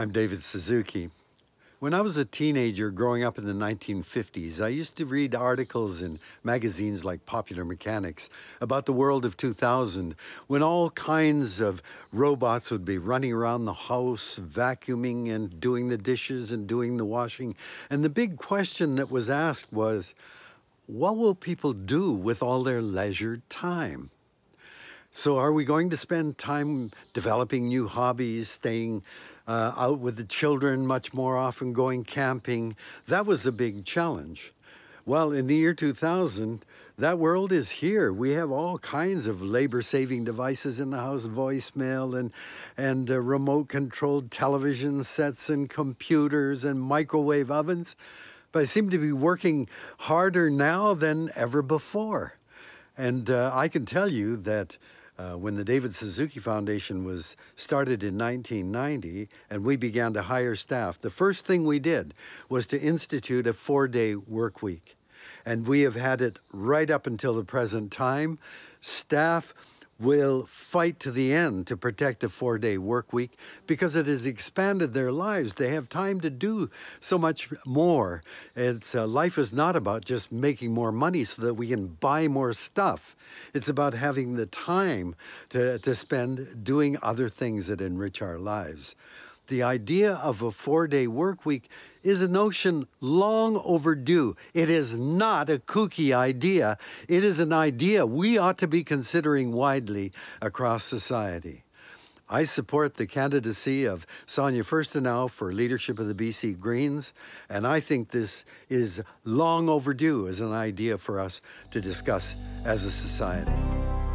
I'm David Suzuki. When I was a teenager growing up in the 1950s, I used to read articles in magazines like Popular Mechanics about the world of 2000 when all kinds of robots would be running around the house, vacuuming and doing the dishes and doing the washing. And the big question that was asked was what will people do with all their leisure time? So, are we going to spend time developing new hobbies, staying uh, out with the children much more often, going camping? That was a big challenge. Well, in the year 2000, that world is here. We have all kinds of labor saving devices in the house voicemail and, and uh, remote controlled television sets and computers and microwave ovens. But I seem to be working harder now than ever before. And uh, I can tell you that uh, when the David Suzuki Foundation was started in 1990 and we began to hire staff, the first thing we did was to institute a four day work week. And we have had it right up until the present time. Staff, will fight to the end to protect a four day work week because it has expanded their lives. They have time to do so much more. It's, uh, life is not about just making more money so that we can buy more stuff, it's about having the time to, to spend doing other things that enrich our lives the idea of a four day work week is a notion long overdue. It is not a kooky idea, it is an idea we ought to be considering widely across society. I support the candidacy of Sonia Furstenau for leadership of the BC Greens, and I think this is long overdue as an idea for us to discuss as a society.